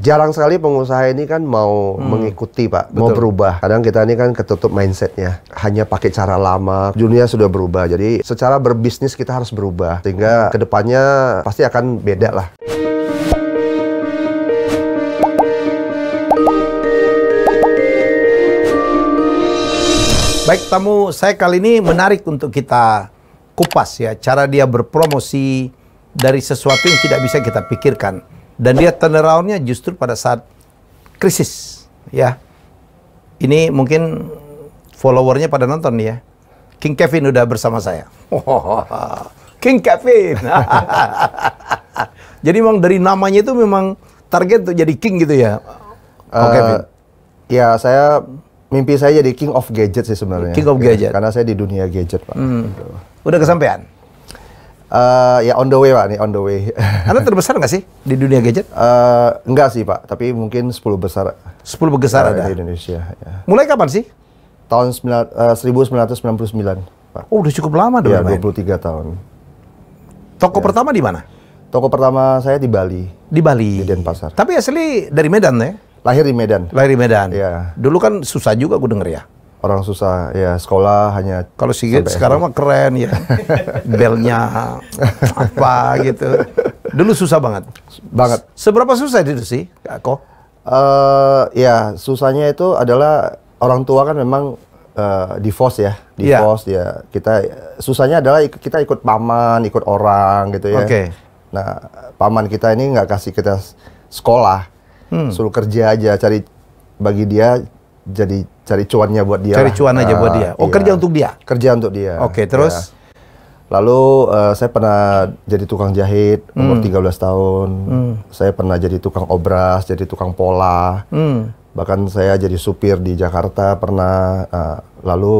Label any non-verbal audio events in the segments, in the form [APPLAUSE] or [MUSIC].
Jarang sekali pengusaha ini kan mau hmm. mengikuti Pak, Betul. mau berubah. Kadang kita ini kan ketutup mindsetnya, hanya pakai cara lama. Dunia sudah berubah, jadi secara berbisnis kita harus berubah. Sehingga kedepannya pasti akan beda lah. Baik tamu saya kali ini menarik untuk kita kupas ya cara dia berpromosi dari sesuatu yang tidak bisa kita pikirkan. Dan dia turnaroundnya justru pada saat krisis, ya. Ini mungkin followernya pada nonton ya. King Kevin udah bersama saya. [LAUGHS] King Kevin. [LAUGHS] jadi memang dari namanya itu memang target untuk jadi king gitu ya. Uh, Kevin. Ya, saya mimpi saya jadi king of gadget sih sebenarnya. King of iya, gadget. karena saya di dunia gadget, Pak. Hmm. Udah kesampaian? Uh, ya on the way pak, nih on the way. Anda [LAUGHS] terbesar nggak sih di dunia gadget? Uh, eh, enggak sih pak, tapi mungkin 10 besar. 10 besar ada? Di Indonesia. Ya. Mulai kapan sih? Tahun 9, uh, 1999 pak. Oh udah cukup lama dong iya, ya, main. Ya? tahun. Toko ya. pertama di mana? Toko pertama saya di Bali. Di Bali? Di Denpasar. Tapi asli dari Medan ya? Lahir di Medan. Lahir di Medan. Ya. Dulu kan susah juga gue denger ya? orang susah ya sekolah hanya kalau Sigit sekarang mah keren ya [LAUGHS] belnya apa gitu dulu susah banget banget seberapa susah itu sih kok uh, eh, ya susahnya itu adalah orang tua kan memang uh, divorce ya, ya. divorce yeah. ya kita susahnya adalah kita ikut paman ikut orang gitu ya okay. nah paman kita ini nggak kasih kita sekolah hmm. suruh kerja aja cari bagi dia jadi cari cuannya buat dia. Cari cuan aja uh, buat ah, dia. Oh, iya. kerja untuk dia. Kerja untuk dia. Oke, okay, terus ya. Lalu uh, saya pernah jadi tukang jahit hmm. tiga 13 tahun. Hmm. Saya pernah jadi tukang obras, jadi tukang pola. Hmm. Bahkan saya jadi supir di Jakarta pernah. Uh, lalu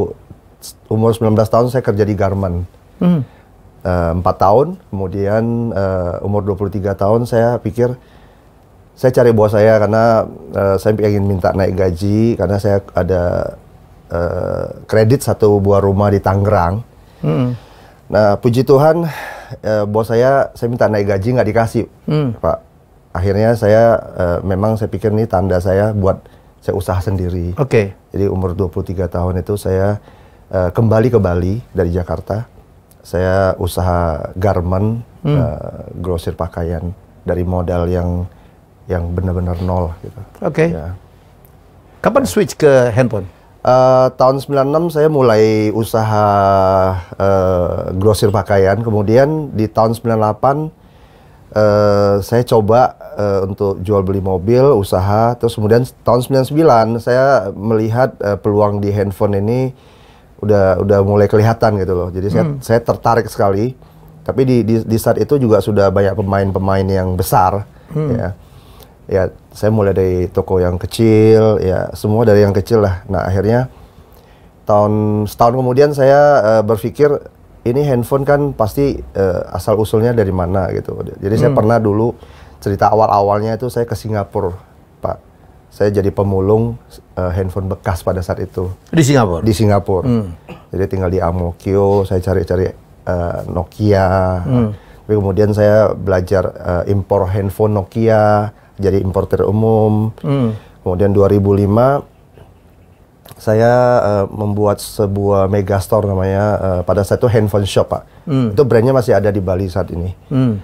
umur 19 tahun saya kerja di garment Hmm. Uh, eh, 4 tahun, kemudian uh, umur 23 tahun saya pikir saya cari bos saya karena uh, saya ingin minta naik gaji karena saya ada uh, kredit satu buah rumah di Tangerang. Hmm. Nah puji Tuhan uh, eh, bos saya saya minta naik gaji nggak dikasih hmm. pak. Akhirnya saya uh, memang saya pikir ini tanda saya buat saya usaha sendiri. Oke. Okay. Jadi umur 23 tahun itu saya uh, kembali ke Bali dari Jakarta saya usaha garment, hmm. uh, grosir pakaian dari modal yang yang benar-benar nol gitu. Oke. Okay. Ya. Kapan ya. switch ke handphone? Uh, tahun 96 saya mulai usaha uh, grosir pakaian. Kemudian di tahun 98 uh, eh, saya coba uh, untuk jual beli mobil, usaha. Terus kemudian tahun 99 saya melihat uh, peluang di handphone ini udah udah mulai kelihatan gitu loh. Jadi saya hmm. saya tertarik sekali. Tapi di, di di saat itu juga sudah banyak pemain-pemain yang besar hmm. ya ya saya mulai dari toko yang kecil ya semua dari yang kecil lah nah akhirnya tahun setahun kemudian saya uh, berpikir ini handphone kan pasti uh, asal usulnya dari mana gitu jadi hmm. saya pernah dulu cerita awal awalnya itu saya ke Singapura pak saya jadi pemulung uh, handphone bekas pada saat itu di Singapura di Singapura hmm. jadi tinggal di Amokyo saya cari cari uh, Nokia hmm. tapi kemudian saya belajar uh, impor handphone Nokia jadi importer umum. Hmm. Kemudian 2005 saya uh, membuat sebuah mega store namanya uh, pada saat itu handphone shop pak. Hmm. Itu brandnya masih ada di Bali saat ini. Hmm.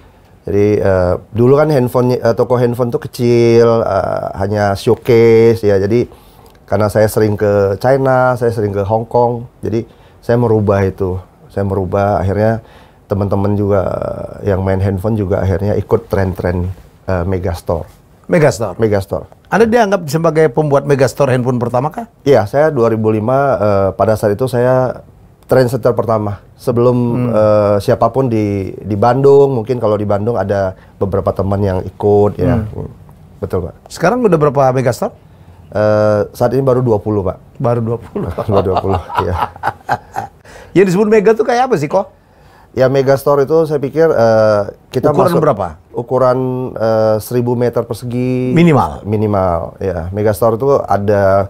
Jadi uh, dulu kan handphone uh, toko handphone tuh kecil, uh, hanya showcase ya. Jadi karena saya sering ke China, saya sering ke Hong Kong, jadi saya merubah itu. Saya merubah akhirnya teman-teman juga yang main handphone juga akhirnya ikut tren-tren uh, mega store. Megastore. Megastore. Anda dianggap sebagai pembuat Megastore handphone pertama kah? Iya, saya 2005 uh, eh, pada saat itu saya trendsetter pertama. Sebelum hmm. uh, siapapun di di Bandung, mungkin kalau di Bandung ada beberapa teman yang ikut ya. hmm. ya. Betul, Pak. Sekarang udah berapa Megastore? Uh, saat ini baru 20, Pak. Baru 20. [LAUGHS] baru 20, iya. [LAUGHS] Yang disebut mega tuh kayak apa sih, kok? Ya Megastore itu saya pikir uh, kita Ukuran masuk berapa? ukuran uh, eh, 1000 meter persegi minimal minimal ya megastore itu ada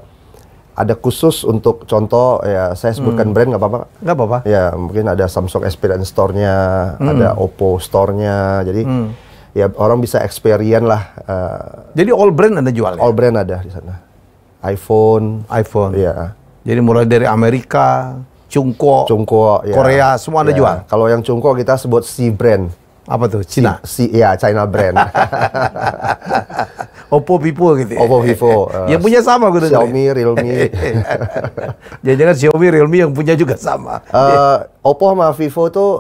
ada khusus untuk contoh ya saya sebutkan hmm. brand nggak apa-apa nggak apa-apa ya mungkin ada Samsung Experience Store-nya hmm. ada Oppo Store-nya jadi hmm. ya orang bisa experience lah uh, jadi all brand ada jual all brand ada di sana iPhone iPhone ya jadi mulai dari Amerika Cungko Cungko ya. Korea semua ada ya. jual kalau yang Cungko kita sebut C brand apa tuh? Cina? Si, si ya, China brand. [LAUGHS] Oppo, Vivo gitu ya? Oppo, Vivo. Uh, [LAUGHS] yang eh, punya sama gitu Xiaomi, Realme. [LAUGHS] Jangan-jangan Xiaomi, Realme yang punya juga sama. Uh, Oppo sama Vivo tuh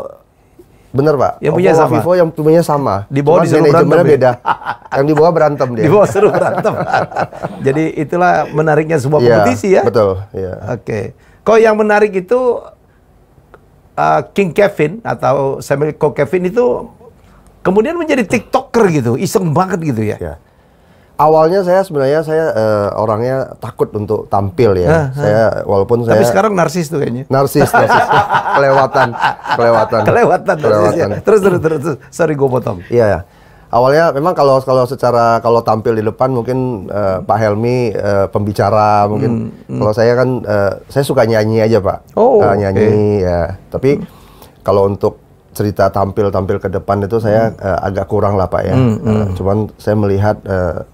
Bener pak. Yang Oppo punya sama. Vivo yang punya sama. Di bawah di disuruh berantem. Ya? beda. yang di bawah berantem dia. Di bawah seru berantem. Jadi itulah menariknya sebuah yeah, kompetisi ya. Betul. Yeah. Oke. Okay. Kok yang menarik itu eh, King Kevin atau Samuel Kevin itu Kemudian menjadi TikToker gitu, iseng banget gitu ya. ya. Awalnya saya sebenarnya saya uh, orangnya takut untuk tampil ya. Ha, ha. Saya walaupun saya Tapi sekarang narsis tuh kayaknya. Narsis, narsis. [LAUGHS] kelewatan, kelewatan. Kelewatan, ya. kelewatan. Ya. Terus terus terus. Sorry gue potong. Iya ya awalnya memang kalau kalau secara kalau tampil di depan mungkin uh, Pak Helmi uh, pembicara mungkin mm, mm. kalau saya kan uh, saya suka nyanyi aja Pak oh, uh, nyanyi okay. ya tapi mm. kalau untuk cerita tampil-tampil ke depan itu saya hmm. uh, agak kurang lah Pak ya. Hmm, eh, hmm. cuman saya melihat uh,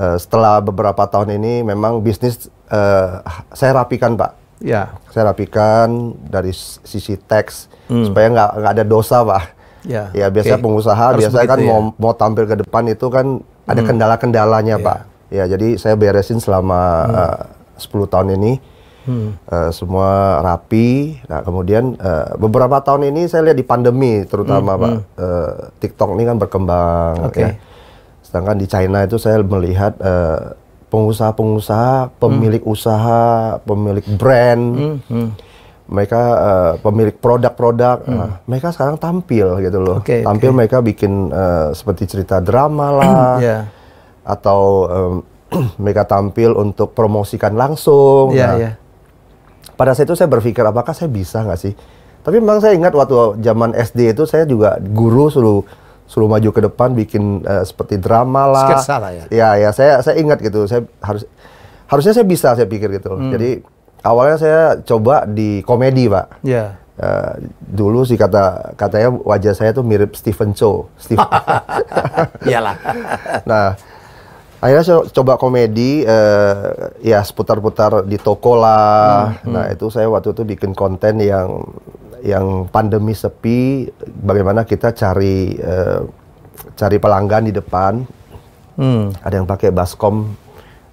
uh, setelah beberapa tahun ini memang bisnis uh, saya rapikan Pak. Ya. Saya rapikan dari sisi teks hmm. supaya nggak nggak ada dosa Pak. Ya, ya biasanya okay. pengusaha Harus biasanya kan ya. mau mau tampil ke depan itu kan ada hmm. kendala-kendalanya ya. Pak. Ya. jadi saya beresin selama hmm. uh, 10 tahun ini hmm. uh, semua rapi. Nah kemudian uh, beberapa tahun ini saya lihat di pandemi terutama hmm. pak Uh, TikTok ini kan berkembang. Okay. Ya. Sedangkan di China itu saya melihat pengusaha-pengusaha, pemilik hmm. usaha, pemilik brand. Hmm. Hmm mereka uh, pemilik produk-produk, hmm. nah, mereka sekarang tampil gitu loh. Okay, tampil okay. mereka bikin uh, seperti cerita drama lah, hmm, yeah. atau um, [CLEARS THROAT] mereka tampil untuk promosikan langsung. Yeah, nah, yeah pada saat itu saya berpikir apakah saya bisa nggak sih tapi memang saya ingat waktu zaman SD itu saya juga guru suruh suruh maju ke depan bikin uh, seperti drama lah sketsa lah ya ya ya saya saya ingat gitu saya harus harusnya saya bisa saya pikir gitu hmm. jadi awalnya saya coba di komedi pak yeah. Ya. Uh, dulu sih kata katanya wajah saya tuh mirip Stephen Chow. Stephen. [LAUGHS] Iyalah. nah, akhirnya saya coba komedi uh, ya seputar-putar di toko lah hmm, nah hmm. itu saya waktu itu bikin konten yang yang pandemi sepi bagaimana kita cari uh, cari pelanggan di depan hmm. ada yang pakai baskom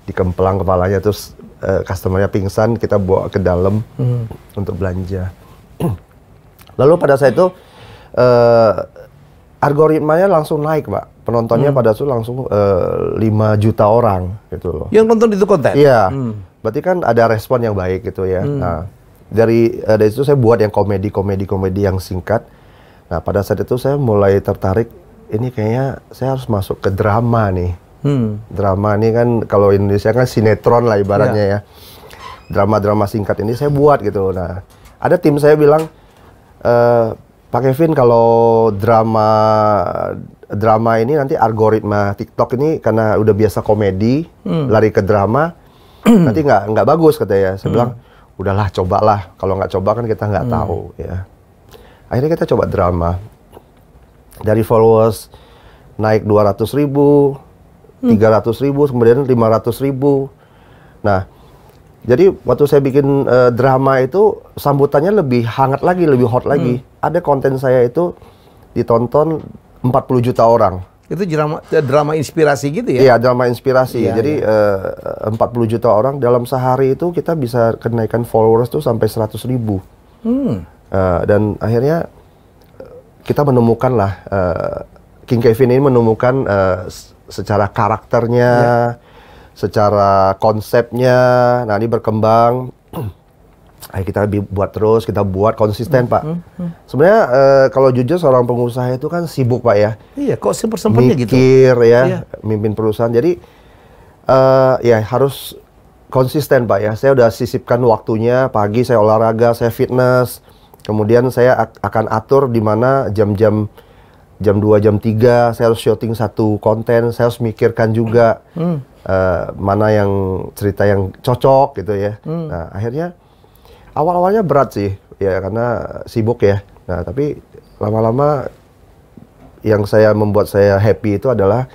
dikemplang kepalanya terus uh, customernya pingsan kita bawa ke dalam hmm. untuk belanja [CLEARS THROAT] lalu pada saat itu uh, algoritmanya langsung naik pak penontonnya hmm. pada itu langsung uh, eh, 5 juta orang gitu loh. Yang nonton itu konten. Iya. Hmm. Berarti kan ada respon yang baik gitu ya. Hmm. Nah, dari uh, dari itu saya buat yang komedi komedi komedi yang singkat. Nah, pada saat itu saya mulai tertarik ini kayaknya saya harus masuk ke drama nih. Hmm. Drama ini kan kalau Indonesia kan sinetron lah ibaratnya yeah. ya. Drama-drama singkat ini saya buat gitu. Nah, ada tim saya bilang e, Pak Kevin kalau drama drama ini nanti algoritma TikTok ini karena udah biasa komedi hmm. lari ke drama hmm. nanti nggak nggak bagus kata ya. Saya hmm. bilang udahlah cobalah kalau nggak coba kan kita nggak hmm. tahu ya. Akhirnya kita coba drama dari followers naik dua ratus ribu, hmm. tiga ratus ribu, kemudian lima ratus ribu. Nah, jadi waktu saya bikin uh, drama itu sambutannya lebih hangat lagi, lebih hot lagi. Hmm. Ada konten saya itu ditonton 40 juta orang. Itu drama eh, drama inspirasi gitu ya? Iya, drama inspirasi. Ya, Jadi ya. Uh, 40 juta orang dalam sehari itu kita bisa kenaikan followers tuh sampai 100 ribu. Hmm. Uh, dan akhirnya kita menemukan lah uh, King Kevin ini menemukan uh, secara karakternya, ya. secara konsepnya, nah ini berkembang Ayo kita buat terus, kita buat konsisten, hmm, Pak. Hmm, hmm. Sebenarnya e, kalau jujur seorang pengusaha itu kan sibuk, Pak ya. Iya, kok sempur sempurnya gitu. Mikir ya, iya. mimpin perusahaan. Jadi e, ya harus konsisten, Pak ya. Saya udah sisipkan waktunya, pagi saya olahraga, saya fitness. Kemudian saya akan atur di mana jam-jam jam 2, jam 3 saya harus syuting satu konten, saya harus mikirkan juga hmm. uh, mana yang cerita yang cocok gitu ya. Hmm. Nah, akhirnya Awal-awalnya berat sih, ya karena sibuk ya. Nah, tapi lama-lama yang saya membuat saya happy itu adalah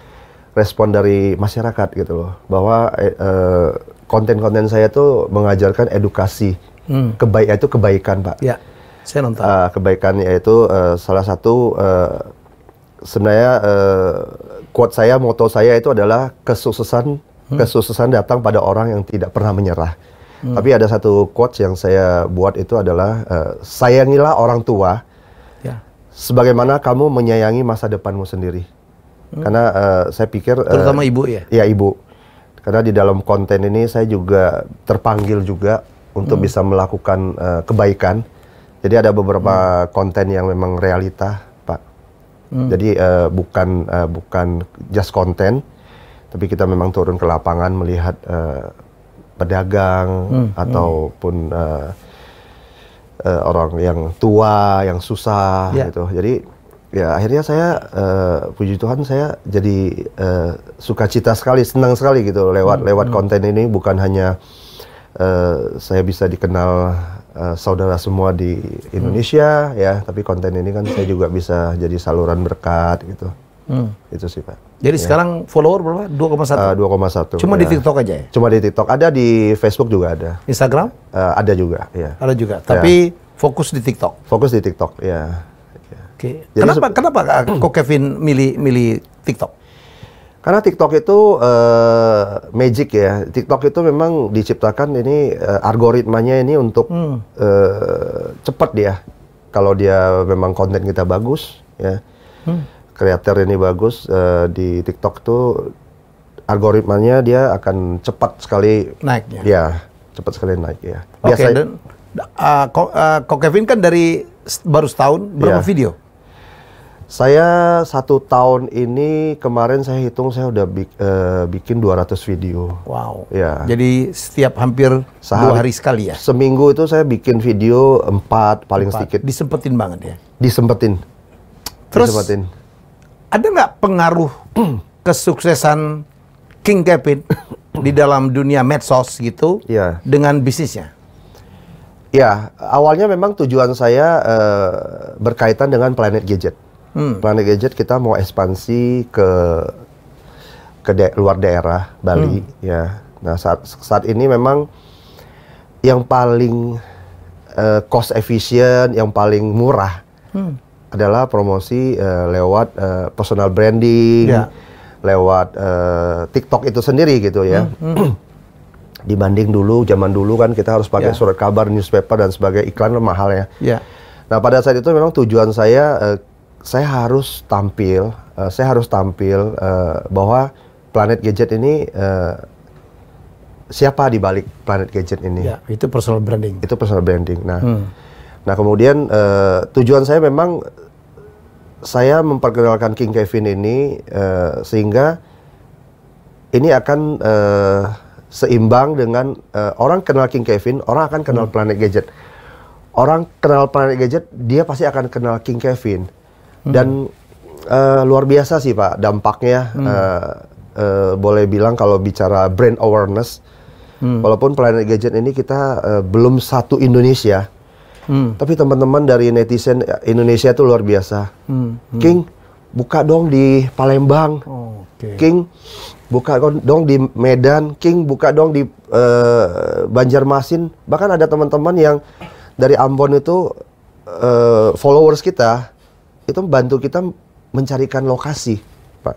respon dari masyarakat gitu loh, bahwa konten eh, eh, konten-konten saya tuh mengajarkan edukasi. Hmm. Kebaik itu kebaikan, Pak. Ya. Saya nonton. Uh, kebaikan yaitu uh, salah satu uh, sebenarnya uh, quote saya, moto saya itu adalah kesuksesan hmm. kesuksesan datang pada orang yang tidak pernah menyerah. Hmm. Tapi ada satu quotes yang saya buat itu adalah uh, sayangilah orang tua ya. sebagaimana kamu menyayangi masa depanmu sendiri. Hmm. Karena uh, saya pikir eh, terutama uh, ibu ya. Iya ibu. Karena di dalam konten ini saya juga terpanggil juga untuk hmm. bisa melakukan uh, kebaikan. Jadi ada beberapa hmm. konten yang memang realita, Pak. Hmm. Jadi uh, bukan uh, bukan just konten, tapi kita memang turun ke lapangan melihat uh, pedagang hmm, hmm. ataupun hmm. Uh, uh, orang yang tua, yang susah yeah. gitu. Jadi ya akhirnya saya uh, puji Tuhan saya jadi uh, sukacita sekali, senang sekali gitu lewat hmm, lewat hmm. konten ini bukan hanya uh, saya bisa dikenal uh, saudara semua di hmm. Indonesia hmm. ya, tapi konten ini kan saya juga bisa jadi saluran berkat gitu. Hmm. Itu sih Pak. Jadi ya. sekarang follower berapa? 2,1. Uh, 2,1. Cuma ya. di iya. TikTok aja ya? Cuma di TikTok. Ada di Facebook juga ada. Instagram? Uh, ada juga, ya. Ada juga. Iya. Tapi ya. fokus di TikTok. Fokus di TikTok, ya. Oke. Okay. kenapa kenapa eh, [CLEARS THROAT] kok Kevin milih milih TikTok? Karena TikTok itu uh, magic ya. TikTok itu memang diciptakan ini uh, algoritmanya ini untuk hmm. uh, cepat dia. Kalau dia memang konten kita bagus ya. Hmm kreator ini bagus uh, di TikTok tuh algoritmanya dia akan cepat sekali naik ya. Iya, cepat sekali naik ya. Biasa okay, dan uh, Ko, uh, Ko Kevin kan dari baru setahun berapa yeah. video? Saya satu tahun ini kemarin saya hitung saya udah eh, bikin uh, bikin 200 video. Wow. Ya. Jadi setiap hampir Sehari, dua hari sekali ya. Seminggu itu saya bikin video empat paling empat. sedikit. Disempetin banget ya. Disempetin. Terus disempetin ada nggak pengaruh [CLEARS THROAT] kesuksesan King Kevin [CLEARS THROAT] di dalam dunia medsos gitu yeah. dengan bisnisnya? Ya, awalnya memang tujuan saya uh, berkaitan dengan Planet Gadget. Hmm. Planet Gadget kita mau ekspansi ke ke de luar daerah Bali hmm. ya. Nah, saat saat ini memang yang paling uh, cost efficient, yang paling murah hmm adalah promosi uh, lewat uh, personal branding, yeah. lewat uh, TikTok itu sendiri gitu ya. Mm, -hmm. hmm. [CLEARS THROAT] Dibanding dulu, zaman dulu kan kita harus pakai yeah. surat kabar, newspaper dan sebagai iklan kan mahal ya. Yeah. Nah pada saat itu memang tujuan saya, uh, saya harus tampil, uh, saya harus tampil uh, bahwa planet gadget ini uh, siapa di balik planet gadget ini. Ya, itu personal branding. Itu personal branding. Nah. Hmm Nah kemudian uh, tujuan saya memang saya memperkenalkan King Kevin ini uh, sehingga ini akan uh, seimbang dengan uh, orang kenal King Kevin, orang akan kenal hmm. Planet Gadget. Orang kenal Planet Gadget, dia pasti akan kenal King Kevin. Hmm. Dan uh, luar biasa sih Pak dampaknya. Hmm. Uh, uh, boleh bilang kalau bicara brand awareness, hmm. walaupun Planet Gadget ini kita uh, belum satu Indonesia Hmm. Tapi teman-teman dari netizen Indonesia itu luar biasa. Hmm. Hmm. King, buka dong di Palembang. Oh, okay. King, buka dong di Medan. King, buka dong di uh, Banjarmasin. Bahkan ada teman-teman yang dari Ambon itu uh, followers kita itu membantu kita mencarikan lokasi, Pak.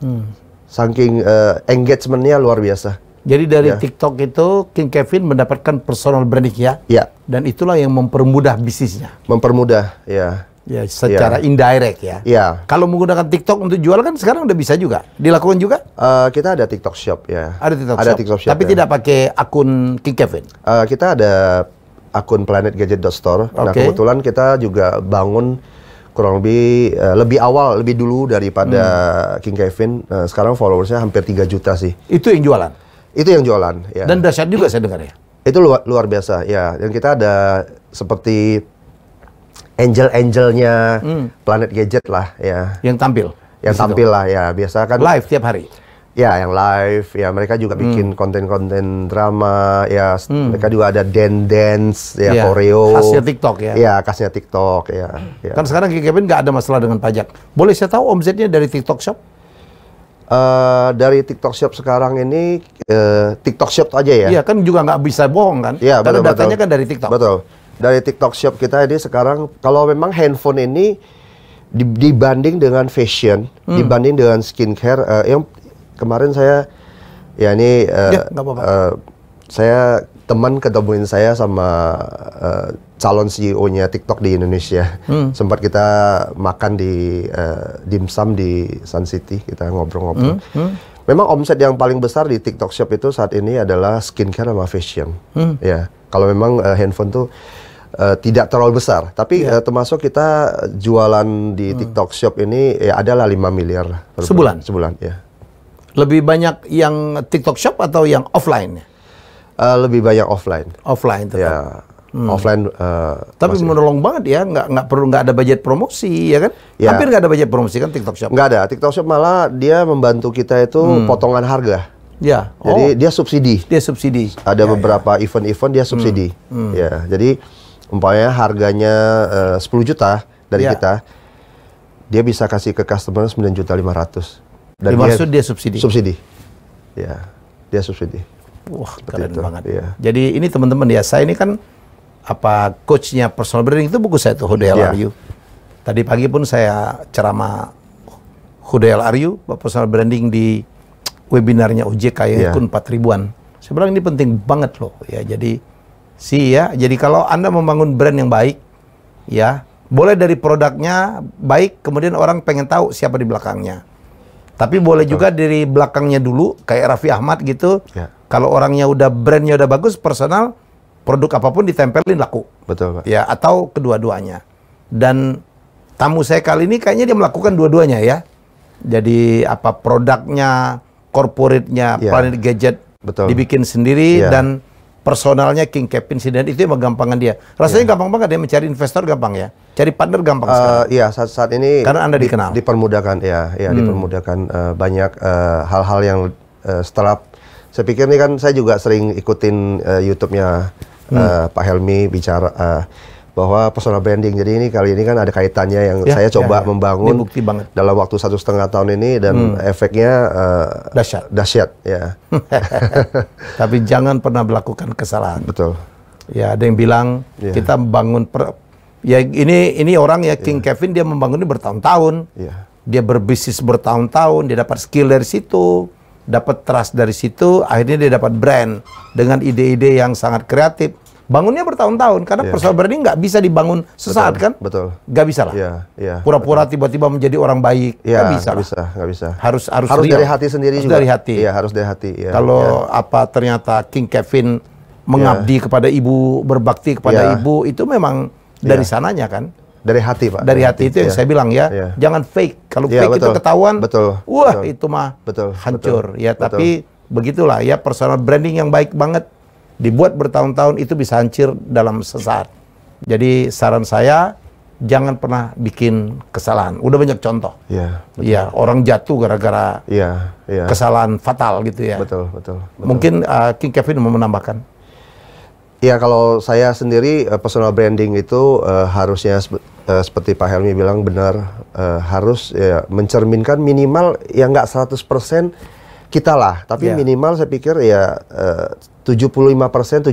Hmm. Saking uh, engagementnya luar biasa. Jadi dari ya. TikTok itu King Kevin mendapatkan personal branding ya. Iya. Dan itulah yang mempermudah bisnisnya. Mempermudah, ya. Ya, secara ya. indirect ya. Iya. Kalau menggunakan TikTok untuk jual kan sekarang udah bisa juga. Dilakukan juga? Uh, kita ada TikTok Shop ya. Ada TikTok ada Shop. TikTok Shop. Tapi ya. tidak pakai akun King Kevin. Uh, kita ada akun planetgadget.store. Okay. Nah, kebetulan kita juga bangun kurang lebih uh, lebih awal lebih dulu daripada hmm. King Kevin. Uh, sekarang followersnya hampir 3 juta sih. Itu yang jualan. Itu yang jualan. Ya. Dan dahsyat juga saya dengar ya. Itu luar, luar biasa ya. Dan kita ada seperti angel-angelnya hmm. planet gadget lah ya. Yang tampil. Yang tampil lah ya. Biasa kan. Live tiap hari. Ya, yang live, ya mereka juga hmm. bikin konten-konten hmm. drama, ya hmm. mereka juga ada dance dance, ya, yeah. koreo. Khasnya TikTok ya. Ya, khasnya TikTok ya. ya. Kan sekarang Kevin nggak ada masalah dengan pajak. Boleh saya tahu omzetnya dari TikTok Shop? Uh, dari TikTok Shop sekarang ini uh, TikTok Shop aja ya? Iya kan juga nggak bisa bohong kan? Iya Karena betul, datanya kan dari TikTok. Betul. Dari TikTok Shop kita ini sekarang kalau memang handphone ini dibanding dengan fashion, hmm. dibanding dengan skincare, uh, yang kemarin saya ya ini uh, ya, apa -apa. Uh, saya teman ketemuin saya sama uh, calon CEO-nya TikTok di Indonesia. Hmm. Sempat kita makan di uh, eh, dimsum di Sun City, kita ngobrol-ngobrol. Hmm. Hmm. Memang omset yang paling besar di TikTok Shop itu saat ini adalah skincare sama fashion. Hmm. Ya, kalau memang uh, handphone tuh uh, tidak terlalu besar, tapi yeah. Ya. uh, termasuk kita jualan di hmm. TikTok Shop ini ya adalah 5 miliar sebulan. Sebulan, ya. Lebih banyak yang TikTok Shop atau yang offline? Uh, lebih banyak offline. Offline tetap. Ya. Hmm. Offline. Uh, Tapi masih. menolong banget ya, nggak nggak perlu nggak ada budget promosi ya kan? Ya. Hampir nggak ada budget promosi kan TikTok Shop. Nggak ada. TikTok Shop malah dia membantu kita itu hmm. potongan harga. Ya. Jadi oh. dia subsidi. Dia subsidi. Ada ya, ya. beberapa event-event ya. dia subsidi. Hmm. Hmm. Ya. Jadi umpamanya harganya eh, uh, 10 juta dari ya. kita, dia bisa kasih ke customer sembilan juta 500. Dan Dimaksud dia, dia subsidi. Subsidi. Ya. Dia subsidi. Wah, keren itu. banget. Iya. Jadi ini teman-teman ya, saya ini kan apa coachnya personal branding itu buku saya tuh Who the yeah. are Tadi pagi pun saya ceramah Who Aryu, hell Personal branding di webinarnya OJK yang yeah. ikut 4 ribuan. Saya bilang ini penting banget loh ya. Jadi si ya. Jadi kalau Anda membangun brand yang baik ya, boleh dari produknya baik kemudian orang pengen tahu siapa di belakangnya. Tapi boleh Betul. juga dari belakangnya dulu kayak Raffi Ahmad gitu. Yeah kalau orangnya udah brandnya udah bagus, personal, produk apapun ditempelin laku. Betul Pak. Ya, atau kedua-duanya. Dan tamu saya kali ini kayaknya dia melakukan dua-duanya ya. Jadi apa produknya, korporatnya, yeah. planet gadget Betul. dibikin sendiri yeah. dan personalnya King Kevin Sidan itu emang gampangan dia. Rasanya yeah. gampang banget dia ya, mencari investor gampang ya. Cari partner gampang uh, eh, sekali. Iya, saat saat ini karena Anda di, dikenal. Dipermudahkan ya, ya hmm. dipermudahkan uh, banyak eh, hal-hal uh, yang uh, setelah saya pikir ini kan saya juga sering ikutin uh, YouTube-nya uh, Pak Helmi bicara uh, bahwa personal branding. Jadi ini kali ini kan ada kaitannya yang ya, saya ya, coba ya, ya. membangun bukti banget. dalam waktu satu setengah tahun ini dan hmm. efeknya uh, dahsyat. Dahsyat, ya. [LAUGHS] Tapi jangan pernah melakukan kesalahan. Betul. Ya ada yang bilang ya. kita membangun per, ya ini ini orang ya King yeah. Kevin dia membangunnya bertahun-tahun. Yeah. Dia berbisnis bertahun-tahun, dia dapat skill dari situ dapat trust dari situ, akhirnya dia dapat brand dengan ide-ide yang sangat kreatif. Bangunnya bertahun-tahun karena yeah. personal branding nggak bisa dibangun sesaat betul, kan? Betul. nggak bisa lah. Yeah, yeah, Pura-pura tiba-tiba menjadi orang baik yeah, bisa. Gak bisa, gak bisa. Harus harus, harus dari hati sendiri harus juga. Dari hati. yeah, harus dari hati. Yeah, Kalau yeah. apa ternyata King Kevin iya. mengabdi yeah. kepada ibu berbakti kepada yeah. ibu itu memang iya. dari yeah. sananya kan? Dari hati, Pak. Dari hati, itu yang iya. saya bilang ya, yeah. jangan fake. Kalau yeah, fake betul. itu ketahuan, betul. Wah, betul. itu mah betul. hancur. Betul. Ya, betul. tapi begitulah ya personal branding yang baik banget dibuat bertahun-tahun itu bisa hancur dalam sesaat. Jadi saran saya jangan pernah bikin kesalahan. Udah banyak contoh. Iya. Iya, orang jatuh gara-gara ya, ya. kesalahan fatal gitu ya. Betul, betul. betul. Mungkin uh, King Kevin mau menambahkan. Ya kalau saya sendiri uh, personal branding itu uh, harusnya uh, seperti Pak Helmi bilang benar uh, harus ya, mencerminkan minimal yang nggak 100% kita lah, tapi yeah. minimal saya pikir ya uh, 75% 70%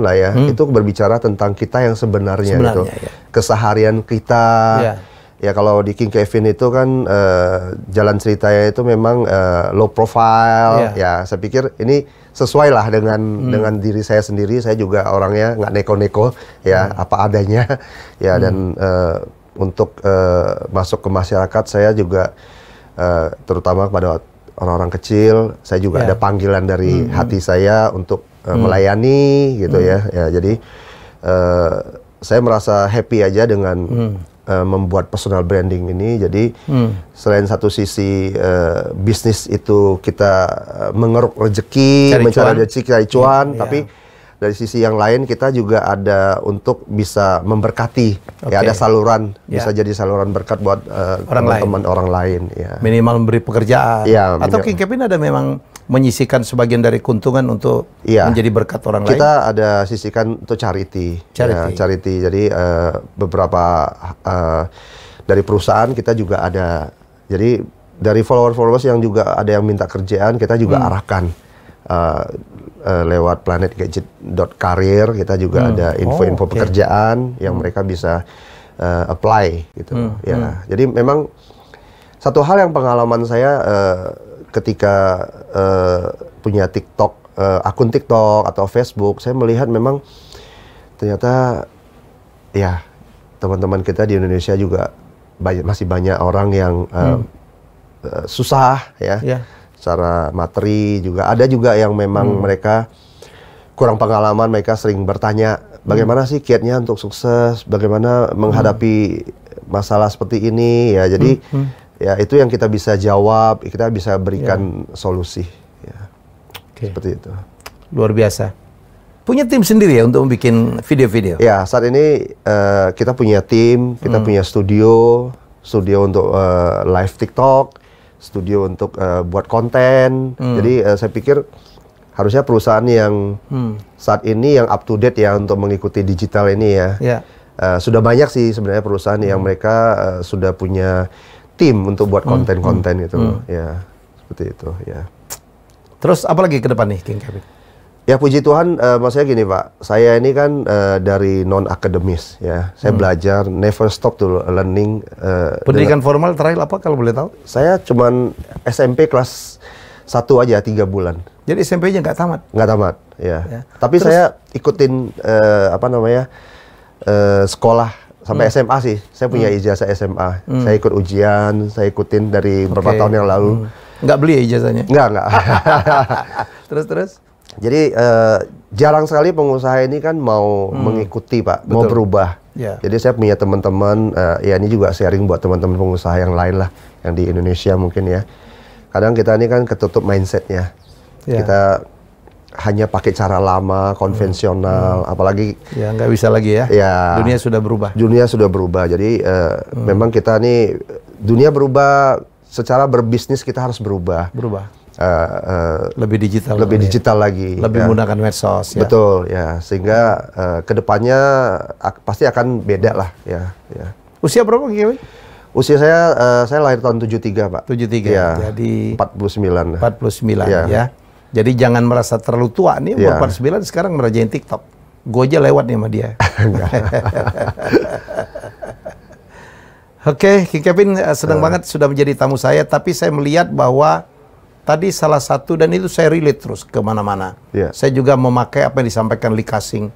lah ya. Hmm. Itu berbicara tentang kita yang sebenarnya, gitu. sebenarnya itu Ya. Keseharian kita. Yeah. Ya kalau di King Kevin itu kan uh, jalan ceritanya itu memang uh, low profile yeah. ya. Saya pikir ini sesuai lah dengan hmm. dengan diri saya sendiri. Saya juga orangnya nggak neko-neko ya hmm. apa adanya [LAUGHS] ya hmm. dan uh, eh, untuk uh, masuk ke masyarakat saya juga uh, terutama kepada orang-orang kecil. Saya juga yeah. ada panggilan dari hmm. hati saya untuk uh, hmm. melayani gitu hmm. ya. Ya jadi uh, saya merasa happy aja dengan hmm uh, membuat personal branding ini. Jadi hmm. selain satu sisi uh, bisnis itu kita uh, mengeruk rezeki, mencari rezeki, cari cuan, yeah. tapi yeah. dari sisi yang lain kita juga ada untuk bisa memberkati. Okay. Ya ada saluran, yeah. bisa jadi saluran berkat buat uh, teman-teman orang, orang lain ya. Minimal memberi pekerjaan. Ya, Atau King Kevin ada memang menyisikan sebagian dari keuntungan untuk ya. menjadi berkat orang kita lain. Kita ada sisikan untuk charity. Charity. Ya, charity. Jadi uh, beberapa uh, dari perusahaan kita juga ada. Jadi dari follower-followers yang juga ada yang minta kerjaan, kita juga hmm. arahkan uh, uh, lewat planetgadget.career kita juga hmm. ada info-info oh, okay. pekerjaan yang hmm. mereka bisa uh, apply gitu hmm. ya. Hmm. Jadi memang satu hal yang pengalaman saya uh, ketika uh, punya TikTok uh, akun TikTok atau Facebook, saya melihat memang ternyata ya teman-teman kita di Indonesia juga banyak, masih banyak orang yang uh, hmm. uh, susah ya, yeah. secara materi juga ada juga yang memang hmm. mereka kurang pengalaman, mereka sering bertanya bagaimana hmm. sih kiatnya untuk sukses, bagaimana hmm. menghadapi hmm. masalah seperti ini ya, jadi hmm. Hmm ya itu yang kita bisa jawab kita bisa berikan ya. solusi ya. Okay. seperti itu luar biasa punya tim sendiri ya untuk membuat video-video ya saat ini uh, kita punya tim kita hmm. punya studio studio untuk uh, live TikTok studio untuk uh, buat konten hmm. jadi uh, saya pikir harusnya perusahaan yang hmm. saat ini yang up to date ya untuk mengikuti digital ini ya yeah. Ya. uh, sudah banyak sih sebenarnya perusahaan hmm. yang mereka uh, sudah punya tim untuk buat hmm, konten-konten hmm. itu hmm. ya seperti itu ya terus apa lagi ke depan nih King Kevin ya puji Tuhan uh, maksudnya gini Pak saya ini kan uh, dari non akademis ya saya hmm. belajar never stop to learning uh, pendidikan formal terakhir apa kalau boleh tahu saya cuman SMP kelas satu aja tiga bulan jadi SMP-nya nggak tamat nggak tamat ya, ya. tapi terus, saya ikutin uh, apa namanya uh, sekolah sampai hmm. SMA sih. Saya punya hmm. ijazah SMA. Hmm. Saya ikut ujian, saya ikutin dari beberapa tahun yang lalu. Hmm. Nggak beli ya ijazahnya? Nggak, nggak. [LAUGHS] terus terus. Jadi uh, jarang sekali pengusaha ini kan mau hmm. mengikuti pak, Betul. mau berubah. Yeah. Jadi saya punya teman-teman, uh, ya ini juga sharing buat teman-teman pengusaha yang lain lah, yang di Indonesia mungkin ya. Kadang kita ini kan ketutup mindsetnya. Yeah. Kita hanya pakai cara lama, konvensional, hmm. apalagi ya nggak bisa lagi ya. ya. Dunia sudah berubah. Dunia sudah berubah. Jadi uh, hmm. memang kita nih dunia berubah secara berbisnis kita harus berubah. Berubah. Uh, uh, lebih digital. Lebih lagi. digital lagi. Lebih ya. menggunakan medsos. Ya. Betul ya. Sehingga uh, kedepannya ak pasti akan beda lah ya. ya. Usia berapa Kevin? Usia saya uh, saya lahir tahun 73, Pak. 73. Ya. Jadi 49. 49 ya. ya jadi jangan merasa terlalu tua. Nih iya. umur yeah. 49 sekarang merajain TikTok. Gue aja lewat nih sama dia. [LAUGHS] Oke, okay, King Kevin eh, senang uh. banget sudah menjadi tamu saya. Tapi saya melihat bahwa tadi salah satu dan itu saya relate terus kemana-mana. Yeah. Saya juga memakai apa yang disampaikan Lee Kasing.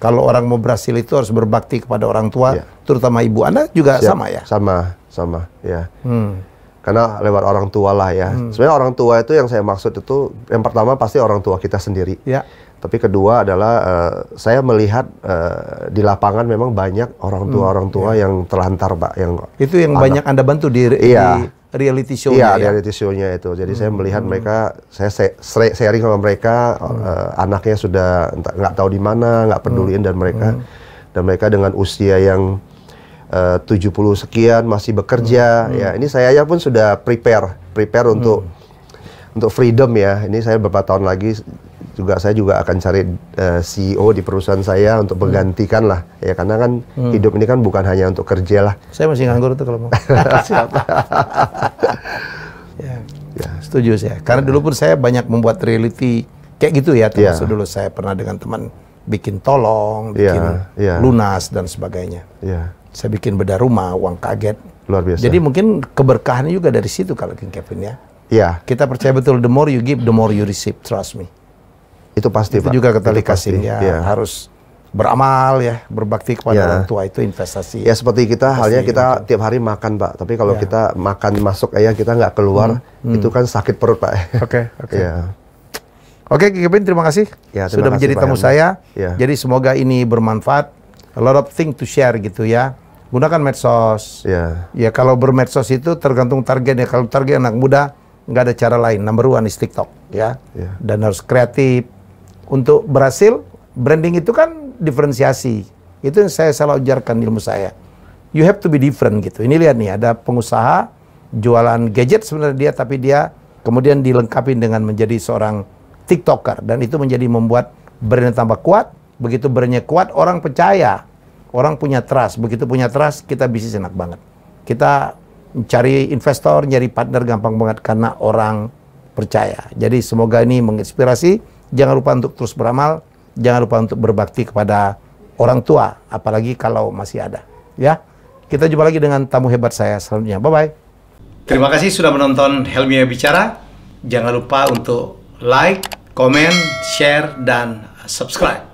Kalau orang mau berhasil itu harus berbakti kepada orang tua, yeah. terutama ibu. Anda juga Siap. sama ya? Sama, sama. Ya. Hmm karena lewat orang tua lah ya. Hmm. Sebenarnya orang tua itu yang saya maksud itu yang pertama pasti orang tua kita sendiri. Ya. Tapi kedua adalah uh, saya melihat uh, di lapangan memang banyak orang tua hmm. orang tua ya. yang terlantar, Pak, yang Itu yang anak. banyak Anda bantu di, iya. di reality show Iya, ya? reality show-nya itu. Jadi hmm. saya melihat hmm. mereka saya sharing sama mereka hmm. uh, anaknya sudah nggak tahu di mana, nggak peduliin hmm. dan mereka hmm. dan mereka dengan usia yang Eh, tujuh puluh sekian masih bekerja hmm. ya ini saya pun sudah prepare prepare hmm. untuk hmm. untuk freedom ya ini saya beberapa tahun lagi juga saya juga akan cari uh, eh, CEO di perusahaan saya untuk hmm. menggantikan lah ya karena kan hmm. hidup ini kan bukan hanya untuk kerja lah saya masih nganggur tuh kalau mau [LAUGHS] siapa ya. ya setuju saya karena dulu pun saya banyak membuat reality kayak gitu ya termasuk ya. dulu saya pernah dengan teman bikin tolong, ya, bikin ya, ya. lunas dan sebagainya. ya. Saya bikin beda rumah, uang kaget. Luar biasa. Jadi mungkin keberkahan juga dari situ kalau King Kevin ya. Iya. Kita percaya betul the more you give, the more you receive. Trust me. Itu pasti itu Pak. juga kata Kasim ya. ya. Harus beramal ya, berbakti kepada ya. orang tua itu investasi. Ya seperti kita Pasti halnya kita tiap hari makan pak, tapi kalau ya. kita makan masuk aja kita nggak keluar, hmm. Hmm. itu kan sakit perut pak. Oke, oke. Iya. Oke, Kevin terima kasih ya, terima sudah kasih, menjadi pak tamu Herman. saya. Ya. Jadi semoga ini bermanfaat a lot of thing to share gitu ya. Gunakan medsos. Yeah. Ya kalau bermedsos itu tergantung targetnya. Kalau target anak muda nggak ada cara lain. Number one is TikTok ya. Yeah. Dan harus kreatif. Untuk berhasil branding itu kan diferensiasi. Itu yang saya selalu ajarkan ilmu saya. You have to be different gitu. Ini lihat nih ada pengusaha jualan gadget sebenarnya dia tapi dia kemudian dilengkapi dengan menjadi seorang TikToker dan itu menjadi membuat brandnya tambah kuat Begitu brandnya kuat, orang percaya. Orang punya trust. Begitu punya trust, kita bisnis enak banget. Kita cari investor, nyari partner gampang banget karena orang percaya. Jadi semoga ini menginspirasi. Jangan lupa untuk terus beramal. Jangan lupa untuk berbakti kepada orang tua. Apalagi kalau masih ada. Ya, Kita jumpa lagi dengan tamu hebat saya selanjutnya. Bye-bye. Terima kasih sudah menonton Helmia Bicara. Jangan lupa untuk like, comment share, dan subscribe.